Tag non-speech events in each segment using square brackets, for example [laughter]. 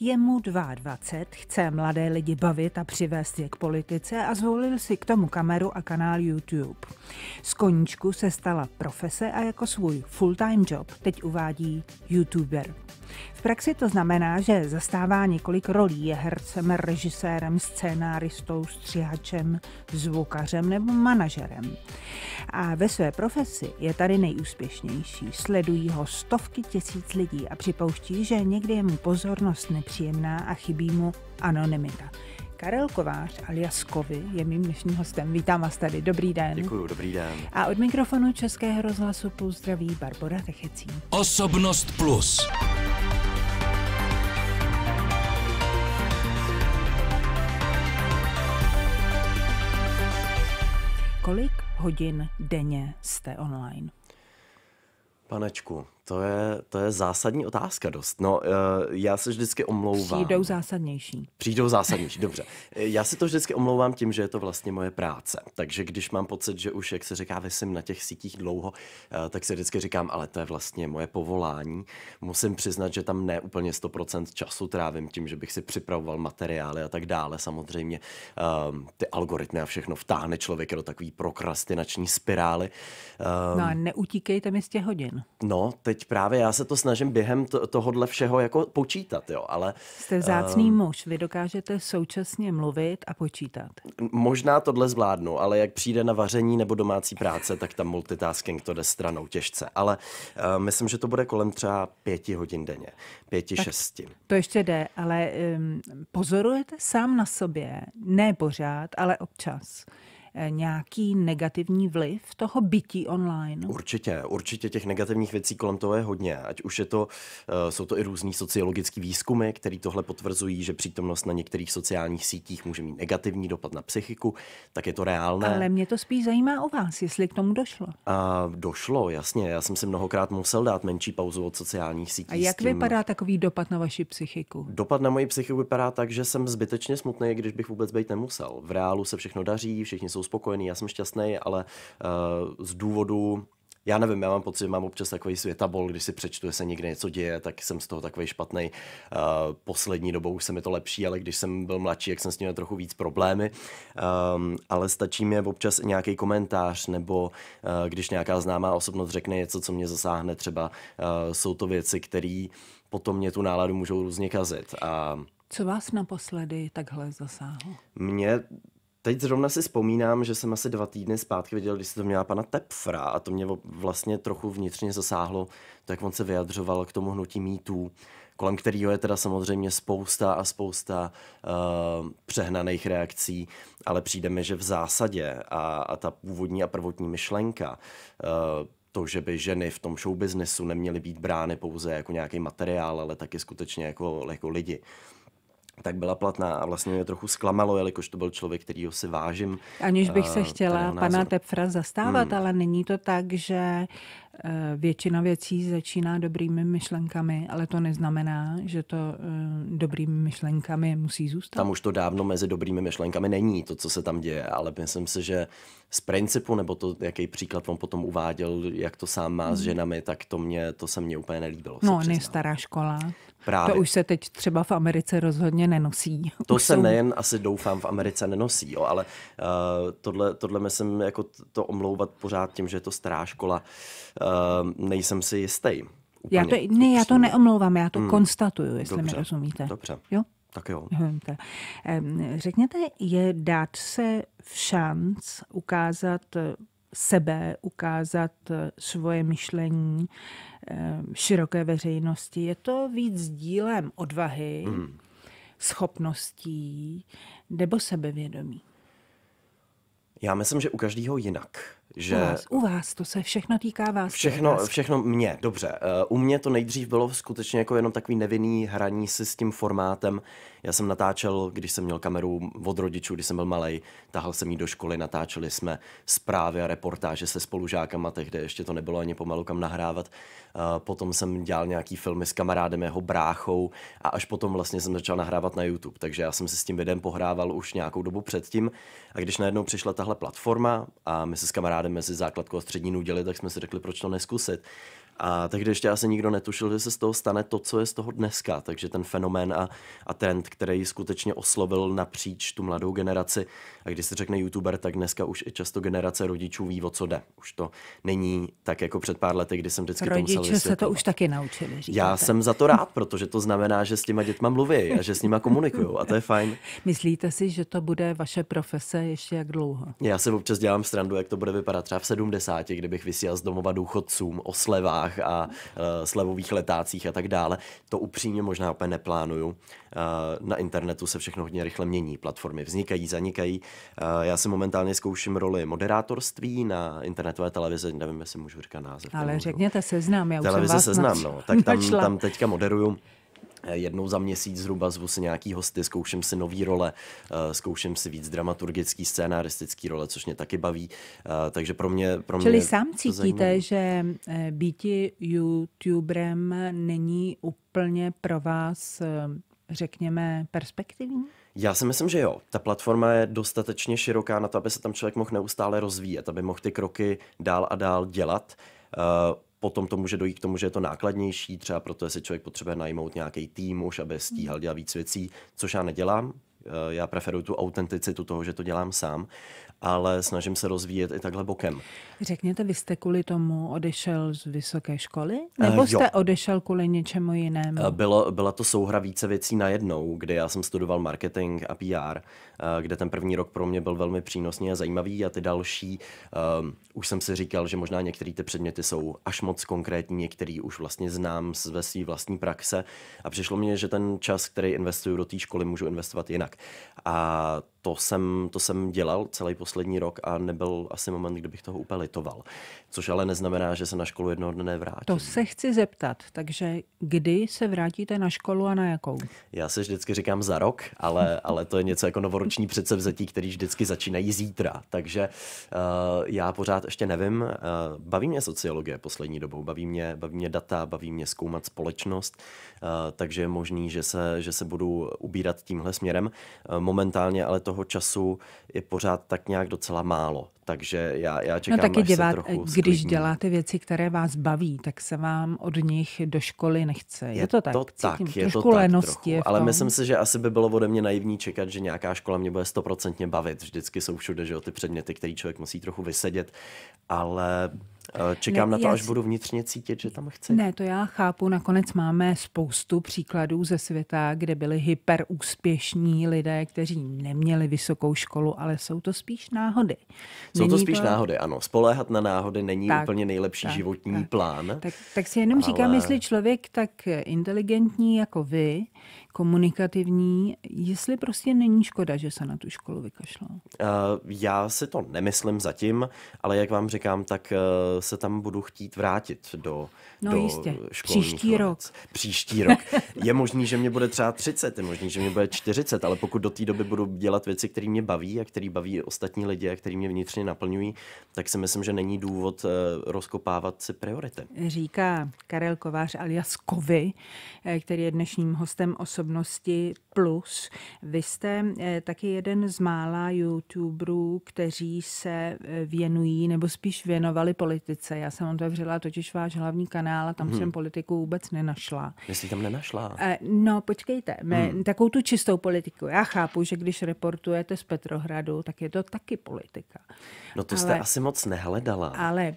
Je mu 22, chce mladé lidi bavit a přivést je k politice a zvolil si k tomu kameru a kanál YouTube. Z koníčku se stala profese a jako svůj full-time job teď uvádí YouTuber praxi to znamená, že zastává několik rolí. Je hercem, režisérem, scénáristou, střihačem, zvukařem nebo manažerem. A ve své profesi je tady nejúspěšnější. Sledují ho stovky tisíc lidí a připouští, že někdy je mu pozornost nepříjemná a chybí mu anonymita. Karel Kovář alias Kovy je mým dnešním hostem. Vítám vás tady. Dobrý den. Děkuji, dobrý den. A od mikrofonu Českého rozhlasu Plus zdraví Barbara Techecí. Osobnost Plus. Kolik hodin denně jste online? Panečku, to je, to je zásadní otázka dost. No, eh, já se vždycky omlouvám. Přijdou zásadnější. Přijdou zásadnější, dobře. Eh, já se to vždycky omlouvám tím, že je to vlastně moje práce. Takže když mám pocit, že už, jak se říká, vysím na těch sítích dlouho, eh, tak si vždycky říkám, ale to je vlastně moje povolání. Musím přiznat, že tam ne úplně 100% času trávím tím, že bych si připravoval materiály a tak dále. Samozřejmě ehm, ty algoritmy a všechno vtáhne člověk do takové prokrastinační spirály. Ehm, no a neutíkejte mi z těch hodin. No, teď teď právě já se to snažím během tohohle všeho jako počítat, jo, ale... Jste vzácný um, muž, vy dokážete současně mluvit a počítat. Možná tohle zvládnu, ale jak přijde na vaření nebo domácí práce, tak tam multitasking to jde stranou těžce, ale uh, myslím, že to bude kolem třeba pěti hodin denně, pěti, tak šesti. To ještě jde, ale um, pozorujete sám na sobě, ne pořád, ale občas Eh, nějaký negativní vliv toho bytí online? Určitě, určitě těch negativních věcí kolem toho je hodně, ať už je to, eh, jsou to i různý sociologický výzkumy, který tohle potvrzují, že přítomnost na některých sociálních sítích může mít negativní dopad na psychiku, tak je to reálné. Ale mě to spíš zajímá o vás, jestli k tomu došlo. A došlo, jasně. Já jsem si mnohokrát musel dát menší pauzu od sociálních sítí. A jak tím... vypadá takový dopad na vaši psychiku? Dopad na moji psychiku vypadá tak, že jsem zbytečně smutný, když bych vůbec být nemusel. V reálu se všechno daří, všichni jsou spokojený, já jsem šťastný, ale uh, z důvodu já nevím, já mám pocit, že mám občas takový světabol, když si přečtu, že se někde něco děje, tak jsem z toho takový špatný. Uh, eh, poslední dobou už se mi to lepší, ale když jsem byl mladší, jak jsem s tím měl trochu víc problémy. Um, ale stačí mi občas nějaký komentář, nebo uh, když nějaká známá osobnost řekne něco, co mě zasáhne, třeba uh, jsou to věci, které potom mě tu náladu můžou různě kazit. A... Co vás naposledy takhle zasáhlo? Mě Teď zrovna si vzpomínám, že jsem asi dva týdny zpátky viděl, když se to měla pana Tepfra a to mě vlastně trochu vnitřně zasáhlo, to, jak on se vyjadřoval k tomu hnutí mýtů, kolem kterého je teda samozřejmě spousta a spousta uh, přehnaných reakcí, ale přijde mi, že v zásadě a, a ta původní a prvotní myšlenka uh, to, že by ženy v tom showbiznesu neměly být brány pouze jako nějaký materiál, ale taky skutečně jako, jako lidi tak byla platná a vlastně mě trochu zklamalo, jelikož to byl člověk, kterýho si vážím. Aniž bych se eh, chtěla pana Tepfra zastávat, hmm. ale není to tak, že eh, většina věcí začíná dobrými myšlenkami, ale to neznamená, že to eh, dobrými myšlenkami musí zůstat. Tam už to dávno mezi dobrými myšlenkami není, to, co se tam děje, ale myslím si, že z principu, nebo to, jaký příklad on potom uváděl, jak to sám má hmm. s ženami, tak to mě, to se mně úplně nelíbilo. No, ne stará škola. Právě. To už se teď třeba v Americe rozhodně nenosí. To už se jsou... nejen asi doufám v Americe nenosí, jo, ale uh, tohle, tohle myslím jako to omlouvat pořád tím, že je to stará škola, uh, nejsem si jistý. Úplně, já to, ne, já to neomlouvám, já to hmm. konstatuju, jestli Dobře. mi rozumíte. Dobře. Jo? Tak jo. Řekněte, je dát se v šanc ukázat sebe, ukázat eh, svoje myšlení eh, široké veřejnosti. Je to víc dílem odvahy, hmm. schopností nebo sebevědomí? Já myslím, že u každého jinak že... U vás, u vás, to se všechno týká vás. Všechno, všechno mě, dobře. Eh, u mě to nejdřív bylo skutečně jako jenom takový nevinný hraní si s tím formátem. Já jsem natáčel, když jsem měl kameru od rodičů, když jsem byl malý, tahal jsem ji do školy, natáčeli jsme zprávy a reportáže se spolužákama, tehdy ještě to nebylo ani pomalu kam nahrávat. Eh, potom jsem dělal nějaký filmy s kamarádem, jeho bráchou a až potom vlastně jsem začal nahrávat na YouTube, takže já jsem si s tím videem pohrával už nějakou dobu předtím a když najednou přišla tahle platforma a my se s kamarádem pádem mezi základkou a střední děli, tak jsme si řekli, proč to neskusit. A tehdy ještě asi nikdo netušil, že se z toho stane to, co je z toho dneska. Takže ten fenomén a, a trend, který skutečně oslovil napříč tu mladou generaci. A když se řekne youtuber, tak dneska už i často generace rodičů ví, o co jde. Už to není tak jako před pár lety, kdy jsem vždycky Rodiče to musel vysvětlovat. se to už taky naučili. Říkáte. Já jsem za to rád, protože to znamená, že s těma dětma mluví a že s nima komunikují a to je fajn. [laughs] Myslíte si, že to bude vaše profese ještě jak dlouho? Já se občas dělám strandu, jak to bude vypadat třeba v 70, kdybych vysílal z domova důchodcům o slevách sletvách a eh, slevových letácích a tak dále. To upřímně možná úplně neplánuju. Eh, na internetu se všechno hodně rychle mění. Platformy vznikají, zanikají. Eh, já si momentálně zkouším roli moderátorství na internetové televizi, nevím, jestli můžu říkat název. Ale řekněte seznam, já už Televize jsem vás seznam, no. Tak tam, [laughs] tam teďka moderuju jednou za měsíc zhruba zvu si nějaký hosty, zkouším si nový role, eh, zkouším si víc dramaturgický, scénaristický role, což mě taky baví. Eh, takže pro mě... Pro Čili mě sám cítíte, že eh, býti youtuberem není úplně pro vás, řekněme, perspektivní? Já si myslím, že jo. Ta platforma je dostatečně široká na to, aby se tam člověk mohl neustále rozvíjet, aby mohl ty kroky dál a dál dělat potom to může dojít k tomu, že je to nákladnější, třeba proto, si člověk potřebuje najmout nějaký tým už, aby stíhal dělat víc věcí, což já nedělám. Eh, já preferuju tu autenticitu toho, že to dělám sám ale snažím se rozvíjet i takhle bokem. Řekněte, vy jste kvůli tomu odešel z vysoké školy? Eh, Nebo uh, jste odešel kvůli něčemu jinému? Eh, bylo, byla to souhra více věcí najednou, kdy já jsem studoval marketing a PR, eh, kde ten první rok pro mě byl velmi přínosný a zajímavý a ty další, um, už jsem si říkal, že možná některé ty předměty jsou až moc konkrétní, některý už vlastně znám z své vlastní praxe a přišlo mě, že ten čas, který investuju do té školy, můžu investovat jinak. A to jsem, to jsem dělal celý poslední rok a nebyl asi moment, kdybych toho úplně litoval. Což ale neznamená, že se na školu jednoho dne nevrátím. To se chci zeptat, takže kdy se vrátíte na školu a na jakou? Já se vždycky říkám za rok, ale, [laughs] ale to je něco jako novoroční předsevzetí, který vždycky začínají zítra. Takže uh, já pořád ještě nevím. Uh, baví mě sociologie poslední dobou, baví mě, baví mě data, baví mě zkoumat společnost, uh, takže je možný, že se, že se budu ubírat tímhle směrem. Uh, momentálně ale toho toho času je pořád tak nějak docela málo. Takže já, já no čekám, no taky až dělat, se trochu eh, Když sklidní. děláte věci, které vás baví, tak se vám od nich do školy nechce. Je, je to tak? To cítím. tak je to tak trochu, je Ale myslím si, že asi by bylo ode mě naivní čekat, že nějaká škola mě bude stoprocentně bavit. Vždycky jsou všude že jo, ty předměty, které člověk musí trochu vysedět. Ale Eh, čekám ne, na to, až budu vnitřně cítit, že tam chci. Ne, to já chápu. Nakonec máme spoustu příkladů ze světa, kde byli hyperúspěšní lidé, kteří neměli vysokou školu, ale jsou to spíš náhody. Jsou není to spíš to... náhody, ano. Spoléhat na náhody není tak, úplně nejlepší tak, životní tak. plán. Tak, tak si jenom ale... říkám, jestli člověk tak inteligentní jako vy, komunikativní, jestli prostě není škoda, že se na tu školu vykašlal? Eh, já si to nemyslím zatím, ale jak vám říkám, tak eh, se tam budu chtít vrátit do, no, do jistě. Příští let. rok. Příští rok. Je možný, že mě bude třeba 30, je možný, že mě bude 40, ale pokud do té doby budu dělat věci, které mě baví a které baví ostatní lidi a které mě vnitřně naplňují, tak si myslím, že není důvod eh, rozkopávat si priority. Říká Karel Kovář alias Kovy, který je dnešním hostem osobně osobnosti plus. Vy jste eh, taky jeden z mála youtuberů, kteří se eh, věnují nebo spíš věnovali politice. Já jsem otevřela totiž váš hlavní kanál a tam hmm. jsem politiku vůbec nenašla. Jestli tam nenašla? Eh, no, počkejte. My, hmm. Takovou tu čistou politiku. Já chápu, že když reportujete z Petrohradu, tak je to taky politika. No to ale, jste asi moc nehledala. Ale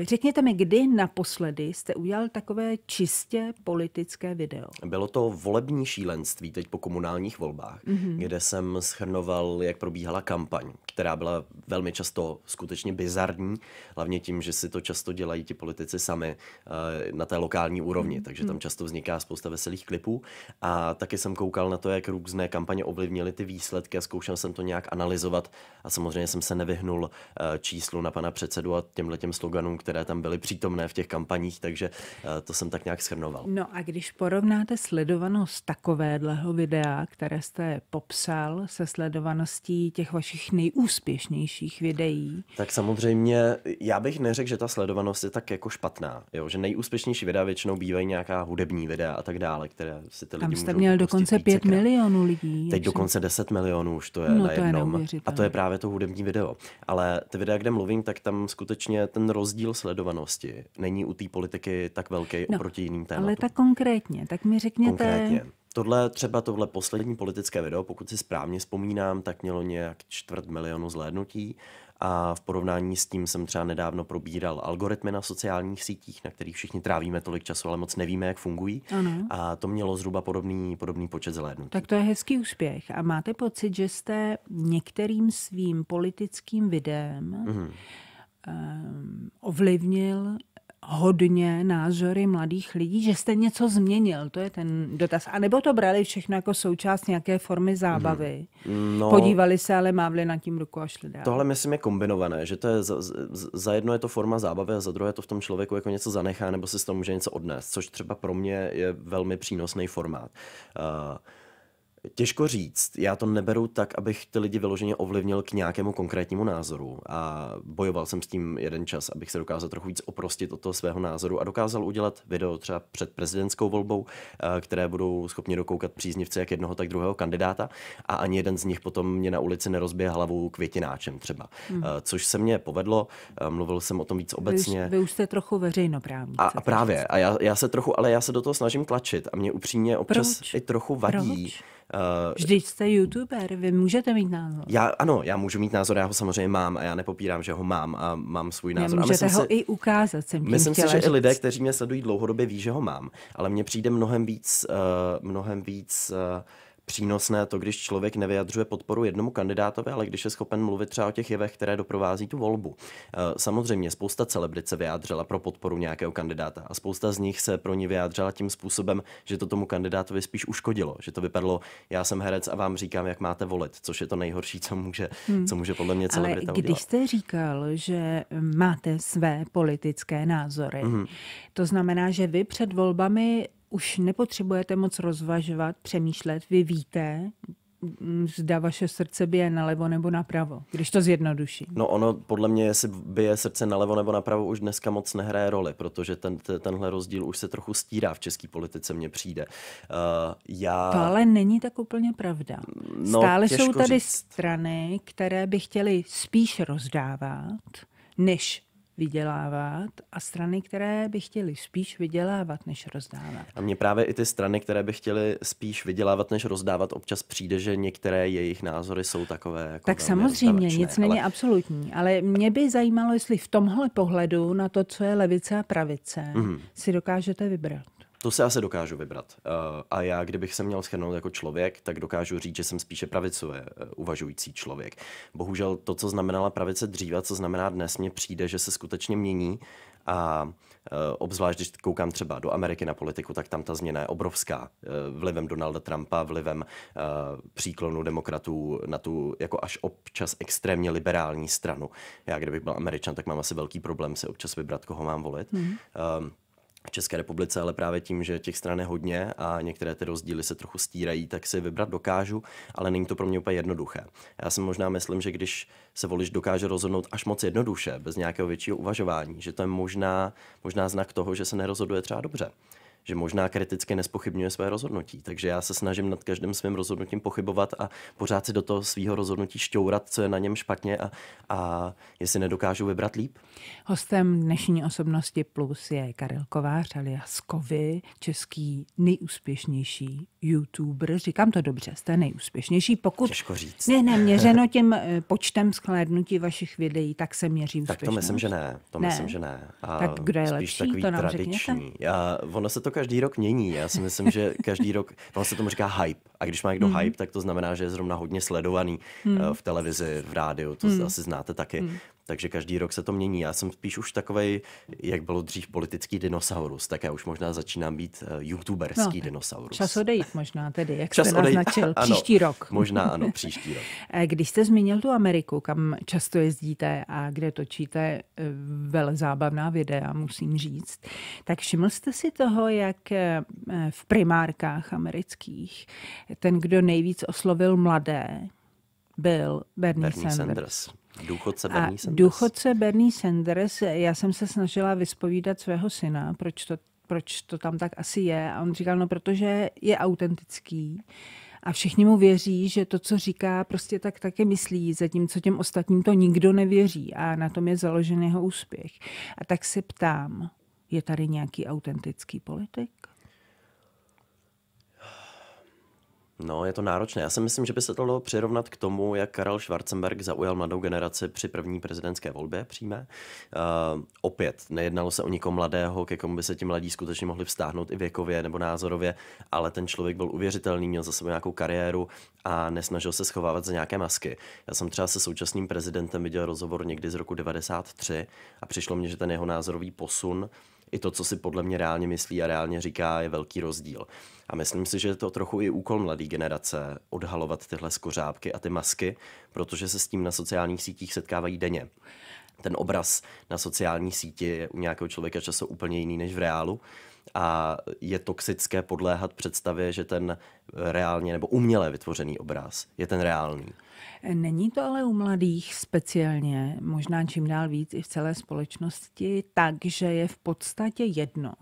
Řekněte mi, kdy naposledy jste udělal takové čistě politické video? Bylo to volební šílenství teď po komunálních volbách, mm-hmm. kde jsem schrnoval, jak probíhala kampaň, která byla velmi často skutečně bizarní, hlavně tím, že si to často dělají ti politici sami eh, na té lokální úrovni, mm-hmm. takže tam často vzniká spousta veselých klipů. A taky jsem koukal na to, jak různé kampaně ovlivnily ty výsledky a zkoušel jsem to nějak analyzovat a samozřejmě jsem se nevyhnul eh, číslu na pana předsedu a těmhle těm sloganům, které tam byly přítomné v těch kampaních, takže eh, to jsem tak nějak schrnoval. No a když porovnáte sledovanost takovéhleho videa, které jste popsal, se sledovaností těch vašich nejúspěšnějších nejúspěšnějších videí. Tak samozřejmě, já bych neřekl, že ta sledovanost je tak jako špatná, jo? že nejúspěšnější videa většinou bývají nějaká hudební videa a tak dále, které si ty lidi Tam jste měl prostě dokonce 5 krát. milionů lidí. Teď jsem... dokonce 10 milionů už to je no, na jednom. To je a to je právě to hudební video. Ale ty videa, kde mluvím, tak tam skutečně ten rozdíl sledovanosti není u té politiky tak velký no, oproti jiným tématům. Ale tak konkrétně, tak mi řekněte, konkrétně. Tohle třeba tohle poslední politické video, pokud si správně vzpomínám, tak mělo nějak čtvrt milionu zhlédnutí a v porovnání s tím jsem třeba nedávno probíral algoritmy na sociálních sítích, na kterých všichni trávíme tolik času, ale moc nevíme, jak fungují. Ano. A to mělo zhruba podobný, podobný počet zhlédnutí. Tak to je hezký úspěch. A máte pocit, že jste některým svým politickým videem mm-hmm Ehm, ovlivnil hodně názory mladých lidí, že jste něco změnil, to je ten dotaz. A nebo to brali všechno jako součást nějaké formy zábavy? Mm. No, Podívali se, ale mávli na tím ruku a šli dál. Tohle myslím je kombinované, že to je za, za jedno je to forma zábavy a za druhé to v tom člověku jako něco zanechá nebo si z toho může něco odnést, což třeba pro mě je velmi přínosný formát. Uh, Těžko říct. Já to neberu tak, abych ty lidi vyloženě ovlivnil k nějakému konkrétnímu názoru. A bojoval jsem s tím jeden čas, abych se dokázal trochu víc oprostit od toho svého názoru a dokázal udělat video třeba před prezidentskou volbou, eh, které budou schopni dokoukat příznivci jak jednoho, tak druhého kandidáta. A ani jeden z nich potom mě na ulici nerozbije hlavu květináčem třeba. Hmm. Eh, což se mně povedlo. Eh, mluvil jsem o tom víc obecně. Vy už, vy už jste trochu veřejnoprávní. A, a právě. A já, já se trochu, ale já se do toho snažím tlačit. A mě upřímně občas Proč? i trochu vadí. Proč? Uh, Vždyť jste youtuber, vy můžete mít názor. Já, ano, já můžu mít názor, já ho samozřejmě mám a já nepopírám, že ho mám a mám svůj názor. Můžete a ho si, i ukázat, jsem Myslím si, že říct. i lidé, kteří mě sledují dlouhodobě, ví, že ho mám, ale mně přijde mnohem víc, uh, mnohem víc uh, přínosné to, když člověk nevyjadřuje podporu jednomu kandidátovi, ale když je schopen mluvit třeba o těch jevech, které doprovází tu volbu. E, samozřejmě spousta celebrit se vyjádřila pro podporu nějakého kandidáta a spousta z nich se pro ní vyjádřila tím způsobem, že to tomu kandidátovi spíš uškodilo, že to vypadlo, já jsem herec a vám říkám, jak máte volit, což je to nejhorší, co může, hmm. co může podle mě celebrita Ale když jste říkal, že máte své politické názory, hmm. to znamená, že vy před volbami už nepotřebujete moc rozvažovat, přemýšlet. Vy víte, zda vaše srdce bije nalevo nebo napravo, když to zjednoduší. No ono, podle mě, jestli bije srdce nalevo nebo napravo, už dneska moc nehraje roli, protože ten, tenhle rozdíl už se trochu stírá v české politice, mně přijde. Uh, já... To ale není tak úplně pravda. Mm, no, Stále jsou tady říct. strany, které by chtěly spíš rozdávat, než vydělávat a strany, které by chtěly spíš vydělávat, než rozdávat. A mě právě i ty strany, které by chtěly spíš vydělávat, než rozdávat, občas přijde, že některé jejich názory jsou takové. Jako tak samozřejmě, nic ale... není absolutní, ale mě by zajímalo, jestli v tomhle pohledu na to, co je levice a pravice, mm-hmm. si dokážete vybrat. To se asi dokážu vybrat. Eh, a já, kdybych se měl schrnout jako člověk, tak dokážu říct, že jsem spíše pravicové eh, uvažující člověk. Bohužel to, co znamenala pravice dříve, co znamená dnes, mně přijde, že se skutečně mění a eh, obzvlášť, když koukám třeba do Ameriky na politiku, tak tam ta změna je obrovská. Vlivem Donalda Trumpa, vlivem příklonu demokratů na tu jako až občas extrémně liberální stranu. Já, kdybych byl američan, tak mám asi velký problém se občas vybrat, koho mám volit. Mm. Um, v České republice, ale právě tím, že těch stran je hodně a některé ty rozdíly se trochu stírají, tak si vybrat dokážu, ale není to pro mě úplně jednoduché. Já si možná myslím, že když se volič dokáže rozhodnout až moc jednoduše, bez nějakého většího uvažování, že to je možná, možná znak toho, že se nerozhoduje třeba dobře že možná kriticky nespochybňuje své rozhodnutí. Takže já se snažím nad každým svým rozhodnutím pochybovat a pořád si do toho svého rozhodnutí šťourat, co je na něm špatně a, a jestli nedokážu vybrat líp. Hostem dnešní osobnosti Plus je Karel Kovář alias Kovy, český nejúspěšnější youtuber, říkám to dobře, jste nejúspěšnější. Pokud Těžko říct. Ne, ne, měřeno tím eh, počtem sklédnutí vašich videí, tak se měří úspěšnost. Tak to myslím, že ne. To ne. myslím, že ne. A tak kdo je lepší, to nám tradiční. A ono se to každý rok mění. Já si myslím, že každý rok, ono se tomu říká hype. A když má někdo mhm. hype, tak to znamená, že je zrovna hodně sledovaný hmm. eh, v televizi, v rádiu, to hmm. asi znáte taky. Hmm takže každý rok se to mění. Já jsem spíš už takový, jak bylo dřív politický dinosaurus, tak já už možná začínám být eh, youtuberský no, dinosaurus. Čas odejít možná tedy, jak čas jste odejít. naznačil. Ano, příští rok. Možná ano, [laughs] příští rok. Eh, když jste zmínil tu Ameriku, kam často jezdíte a kde točíte eh, vel zábavná videa, musím říct, tak všiml jste si toho, jak v primárkách amerických ten, kdo nejvíc oslovil mladé, byl Bernie, Bernie Sanders. Sanders. Důchodce Bernie Sanders. Důchodce Bernie Sanders, já jsem se snažila vyspovídat svého syna, proč to, proč to tam tak asi je. A on říkal, no protože je autentický a všichni mu věří, že to, co říká, prostě tak také myslí, zatímco těm ostatním to nikdo nevěří a na tom je založen jeho úspěch. A tak se ptám, je tady nějaký autentický politik? No, je to náročné. Já si myslím, že by se to dalo přirovnat k tomu, jak Karel Schwarzenberg zaujal mladou generaci při první prezidentské volbě přímé. Uh, opět, nejednalo se o nikoho mladého, ke komu by se ti mladí skutečně mohli vztáhnout i věkově nebo názorově, ale ten člověk byl uvěřitelný, měl za sebou nějakou kariéru a nesnažil se schovávat za nějaké masky. Já jsem třeba se současným prezidentem viděl rozhovor někdy z roku 93 a přišlo mně, že ten jeho názorový posun uh, i to, co si podle mě reálně myslí a reálně říká, je velký rozdíl. A myslím si, že je to trochu i úkol mladé generace odhalovat tyhle skořápky a ty masky, protože se s tím na sociálních sítích setkávají denně ten obraz na sociální síti je u nějakého člověka často úplně jiný než v reálu a je toxické podléhat představě, že ten reálně nebo uměle vytvořený obraz je ten reálný. Není to ale u mladých speciálně, možná čím dál víc i v celé společnosti, takže je v podstatě jedno,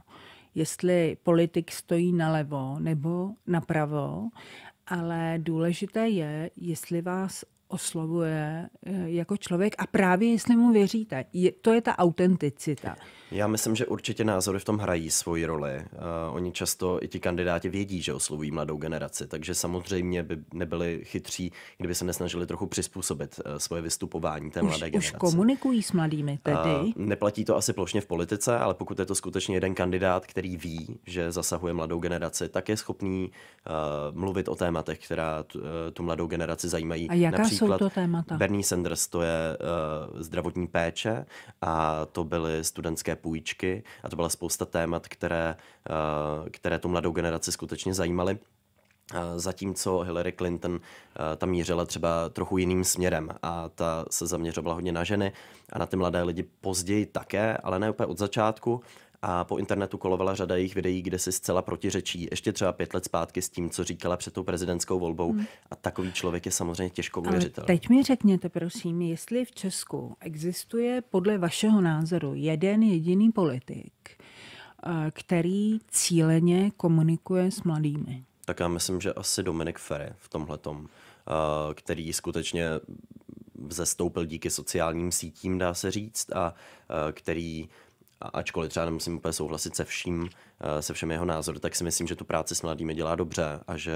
jestli politik stojí nalevo nebo napravo, ale důležité je, jestli vás oslovuje eh, jako člověk a právě jestli mu věříte. Je, to je ta autenticita. Já myslím, že určitě názory v tom hrají svoji roli. Uh, oni často i ti kandidáti vědí, že oslovují mladou generaci, takže samozřejmě by nebyli chytří, kdyby se nesnažili trochu přizpůsobit uh, svoje vystupování té už, mladé už generaci. Už komunikují s mladými tedy? Uh, neplatí to asi plošně v politice, ale pokud je to skutečně jeden kandidát, který ví, že zasahuje mladou generaci, tak je schopný uh, mluvit o tématech, která tu, uh, tu mladou generaci zajímají. A jaká Například jsou to témata? Bernie Sanders, to je uh, zdravotní péče a to byly studentské půjčky a to byla spousta témat, které, uh, které tu mladou generaci skutečně zajímaly. Eh, zatímco Hillary Clinton tam mířila třeba trochu jiným směrem a ta se zaměřovala hodně na ženy a na ty mladé lidi později také, ale ne úplně od začátku a po internetu kolovala řada jejich videí, kde si zcela protiřečí ještě třeba pět let zpátky s tím, co říkala před tou prezidentskou volbou. Hmm. A takový člověk je samozřejmě těžko uvěřitel. Teď mi řekněte, prosím, jestli v Česku existuje podle vašeho názoru jeden jediný politik, eh, který cíleně komunikuje s mladými. Tak já myslím, že asi Dominik Ferry v tomhletom, eh, který skutečně zestoupil díky sociálním sítím, dá se říct, a eh, který ačkoliv třeba nemusím úplně souhlasit se vším, Eh, se všemi jeho názory, tak si myslím, že tu práci s mladými dělá dobře a že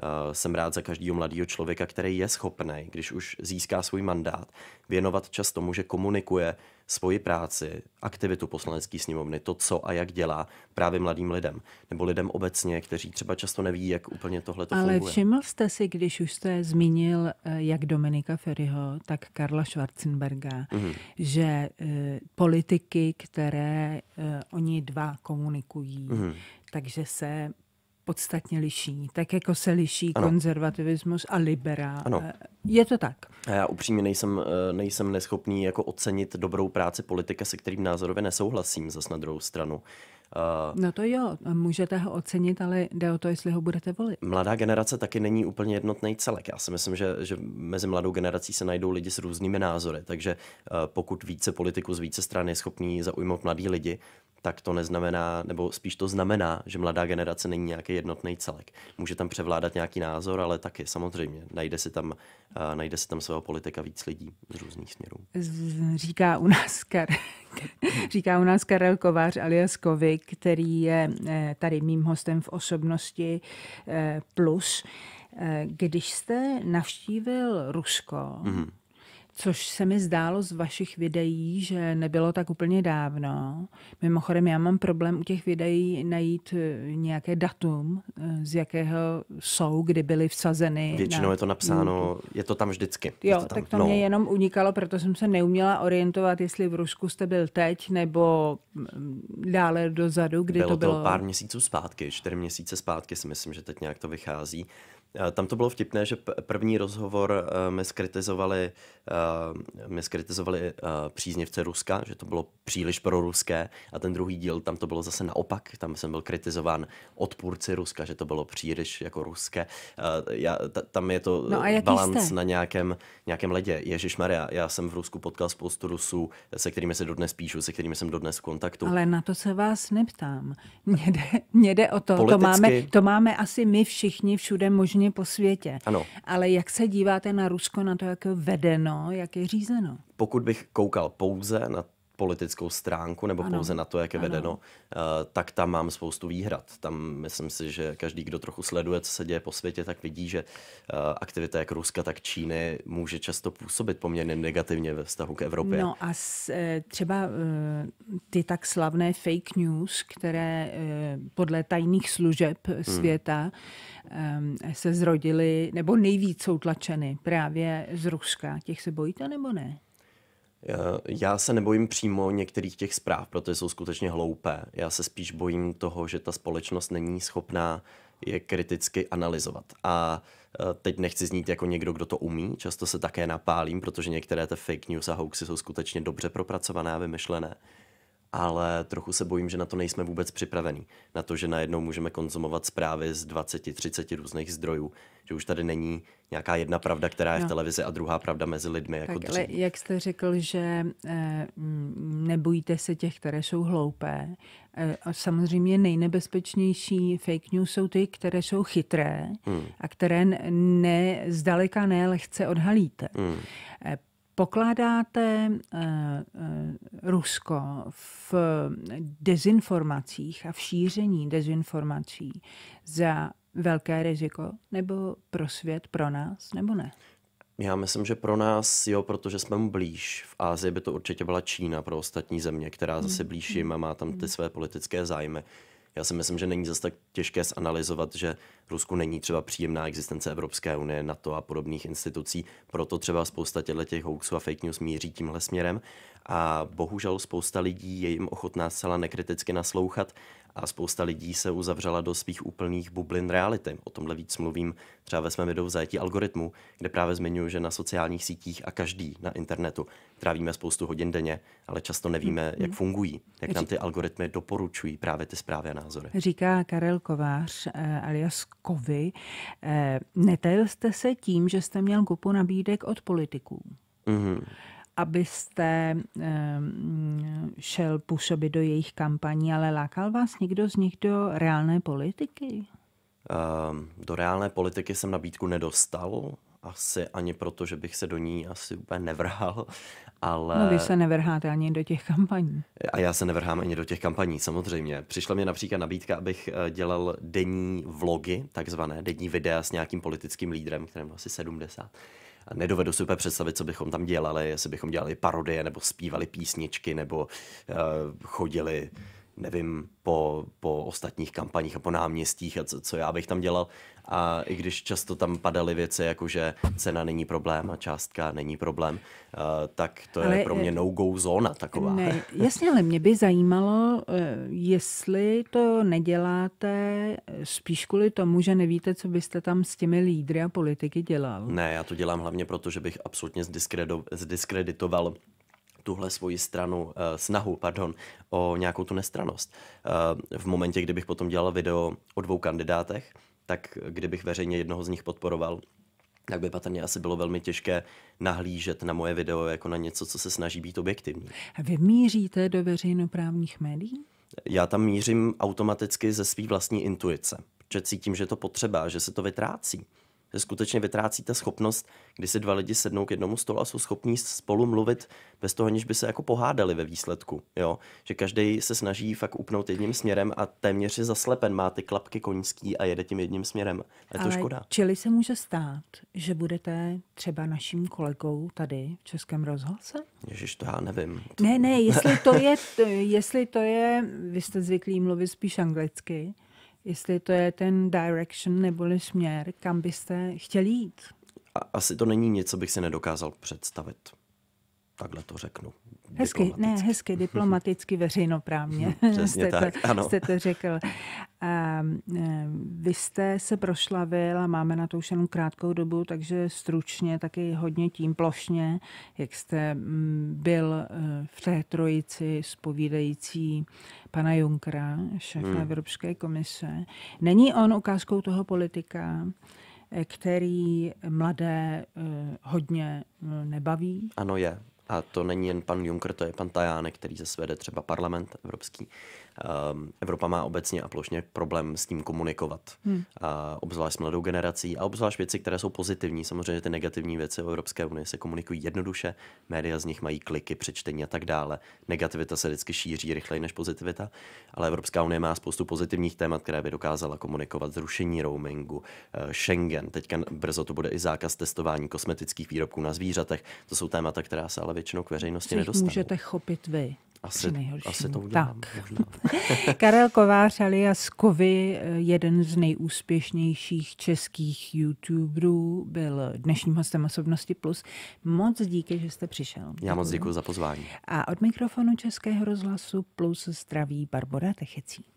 eh, jsem rád za každého mladého člověka, který je schopný, když už získá svůj mandát, věnovat čas tomu, že komunikuje svoji práci, aktivitu poslanecké sněmovny, to, co a jak dělá právě mladým lidem, nebo lidem obecně, kteří třeba často neví, jak úplně tohle to funguje. Ale všiml jste si, když už jste zmínil eh, jak Dominika Ferryho, tak Karla Schwarzenberga, mm-hmm. že e, politiky, které e, oni dva komunikují, mm. takže se podstatně liší. Tak jako se liší ano. konzervativismus a liberál. Ano. Eh, je to tak. A já upřímně nejsem, eh, nejsem neschopný jako ocenit dobrou práci politika, se kterým názorově nesouhlasím zas na druhou stranu. Eh, no to jo, můžete ho ocenit, ale jde o to, jestli ho budete volit. Mladá generace taky není úplně jednotný celek. Já si myslím, že, že mezi mladou generací se najdou lidi s různými názory, takže eh, pokud více politiků z více stran je schopný zaujmout mladý lidi, tak to neznamená, nebo spíš to znamená, že mladá generace není nějaký jednotný celek. Může tam převládat nějaký názor, ale taky samozřejmě najde si tam, uh, najde si tam svého politika víc lidí z různých směrů. Říká u nás Kar- [laughs] Říká u nás Karel Kovář alias Kovy, který je eh, tady mým hostem v osobnosti eh, plus. Eh, když jste navštívil Rusko, mm-hmm což se mi zdálo z vašich videí, že nebylo tak úplně dávno. Mimochodem, já mám problém u těch videí najít eh, nějaké datum, eh, z jakého jsou, kdy byly vsazeny. Většinou na... je to napsáno, je to tam vždycky. Jo, to tam, tak to no. mě jenom unikalo, proto jsem se neuměla orientovat, jestli v Rusku jste byl teď nebo mm, dále dozadu, kdy bylo to bylo. Bylo to pár měsíců zpátky, čtyři měsíce zpátky si myslím, že teď nějak to vychází. Eh, tam to bylo vtipné, že první rozhovor eh, my skritizovali, eh, my skritizovali příznivce Ruska, že to bylo příliš proruské a ten druhý díl, tam to bylo zase naopak, tam jsem byl kritizován odpůrci Ruska, že to bylo příliš jako ruské. Já, tam je to no balans na nějakém, nějakém ledě. Ježíš Maria, já jsem v Rusku potkal spoustu Rusů, se kterými se dodnes píšu, se kterými jsem dodnes v kontaktu. Ale na to se vás neptám. Mně jde, mně jde o to, to máme, to máme asi my všichni všude možně různě po světě. Ano. Ale jak se díváte na Rusko, na to, jak je vedeno, jak je řízeno? Pokud bych koukal pouze na politickou stránku nebo ano. pouze na to, jak je ano. vedeno, eh, tak tam mám spoustu výhrad. Tam myslím si, že každý, kdo trochu sleduje, co se děje po světě, tak vidí, že eh, aktivita jak Ruska, tak Číny může často působit poměrně negativně ve vztahu k Evropě. No a s, eh, třeba ty tak slavné fake news, které podle tajných služeb hmm. světa hmm. se zrodily, nebo nejvíc jsou tlačeny právě z Ruska. Těch se bojíte nebo ne? Eh, já se nebojím přímo některých těch zpráv, protože jsou skutečně hloupé. Já se spíš bojím toho, že ta společnost není schopná je kriticky analyzovat. A eh, teď nechci znít jako někdo, kdo to umí, často se také napálím, protože některé ty fake news a hoaxy jsou skutečně dobře propracované a vymyšlené ale trochu se bojím, že na to nejsme vůbec připravení. Na to, že najednou můžeme konzumovat zprávy z 20, 30 různých zdrojů, že už tady není nějaká jedna pravda, která je no. v televizi a druhá pravda mezi lidmi. Jako tak, ale jak jste řekl, že e, eh, nebojíte se těch, které jsou hloupé. E, a samozřejmě nejnebezpečnější fake news jsou ty, které jsou chytré hmm. a které ne, zdaleka nelehce odhalíte. Hmm. E, Pokládáte eh, eh, Rusko v dezinformacích a v šíření dezinformací za velké riziko nebo pro svět, pro nás, nebo ne? Já myslím, že pro nás jo, protože jsme mu blíž. V Ázii by to určitě byla Čína pro ostatní země, která zase hmm. blíž jim a má tam ty hmm. své politické zájmy. Já si myslím, že není zase tak těžké zanalizovat, že Rusku není třeba příjemná existence Evropské unie, NATO a podobných institucí, proto třeba spousta těch hoaxů a fake news míří tímhle směrem a bohužel spousta lidí je jim ochotná zcela nekriticky naslouchat a spousta lidí se uzavřela do svých úplných bublin reality. O tomhle víc mluvím třeba ve svém videu v zajetí algoritmu, kde právě zmiňuji, že na sociálních sítích a každý na internetu trávíme spoustu hodin denně, ale často nevíme, mhm. jak fungují, jak nám ty algoritmy doporučují právě ty zprávy a názory. Říká Karel Kovář eh, alias Kovy, eh, netajil jste se tím, že jste měl kupu nabídek od politiků. Mm-hmm abyste ehm, šel působit do jejich kampaní, ale lákal vás někdo z nich do reálné politiky? Ehm, do reálné politiky jsem nabídku nedostal, asi ani proto, že bych se do ní asi úplně nevrhal, ale... No vy se nevrháte ani do těch kampaní. A já se nevrhám ani do těch kampaní, samozřejmě. Přišla mi například nabídka, abych eh, dělal denní vlogy, takzvané denní videa s nějakým politickým lídrem, kterému asi 70 nedovedu si úplně představit, co bychom tam dělali, jestli bychom dělali parodie, nebo zpívali písničky, nebo uh, chodili nevím, po, po ostatních kampaních a po náměstích a co, co já bych tam dělal. A i když často tam padaly věci, jako že cena není problém a částka není problém, eh, tak to ale, je pro mě eh, no-go zóna taková. Ne, [laughs] jasně, ale mě by zajímalo, eh, jestli to neděláte spíš kvůli tomu, že nevíte, co byste tam s těmi lídry a politiky dělal. Ne, já to dělám hlavně proto, že bych absolutně zdiskreditoval tuhle svoji stranu, eh, snahu, pardon, o nějakou tu nestranost. Eh, v momentě, kdybych potom dělal video o dvou kandidátech, tak kdybych veřejně jednoho z nich podporoval, tak by patrně asi bylo velmi těžké nahlížet na moje video jako na něco, co se snaží být objektivní. A vy míříte do veřejnoprávních médií? Já tam mířím automaticky ze své vlastní intuice, protože cítím, že to potřeba, že se to vytrácí že skutečně vytrácí ta schopnost, kdy si dva lidi sednou k jednomu stolu a jsou schopní spolu mluvit bez toho, aniž by se jako pohádali ve výsledku. Jo? Že každý se snaží fakt upnout jedním směrem a téměř je zaslepen, má ty klapky koňský a jede tím jedním směrem. A je Ale to škoda. Čili se může stát, že budete třeba naším kolegou tady v Českém rozhlase? Ježiš, to já nevím. To... Ne, ne, jestli to je, jestli to je, vy jste zvyklí mluvit spíš anglicky, jestli to je ten direction neboli směr, kam byste chtěli jít. asi to není nic, co bych si nedokázal představit takhle to řeknu. Hezky, ne, hezky, [laughs] diplomaticky, veřejnoprávně. [laughs] Přesně jste tak, to, ano. Jste to řekl. A, e, vy jste se prošlavil a máme na to už jenom krátkou dobu, takže stručně, taky hodně tím plošně, jak jste byl e, v té trojici spovídající pana Junkra, šéfa hmm. Evropské komise. Není on ukázkou toho politika, e, který mladé hodně nebaví? Ano, je a to není jen pan Juncker, to je pan Tajánek, který zase vede třeba parlament evropský. Ehm, Evropa má obecně a plošně problém s tím komunikovat. Hmm. A obzvlášť s mladou generací a obzvlášť věci, které jsou pozitivní. Samozřejmě ty negativní věci o Evropské unii se komunikují jednoduše, média z nich mají kliky, přečtení a tak dále. Negativita se vždycky šíří rychleji než pozitivita, ale Evropská unie má spoustu pozitivních témat, které by dokázala komunikovat. Zrušení roamingu, eh, Schengen, teďka brzo to bude i zákaz testování kosmetických výrobků na zvířatech. To jsou témata, která se ale většinou k veřejnosti nedostanou. můžete chopit vy. Asi, asi to udělám. Tak. [laughs] Karel Kovář alias Kovy, jeden z nejúspěšnějších českých youtuberů, byl dnešním hostem Osobnosti Plus. Moc díky, že jste přišel. Já moc děkuji za pozvání. A od mikrofonu Českého rozhlasu Plus zdraví Barbora Techecí.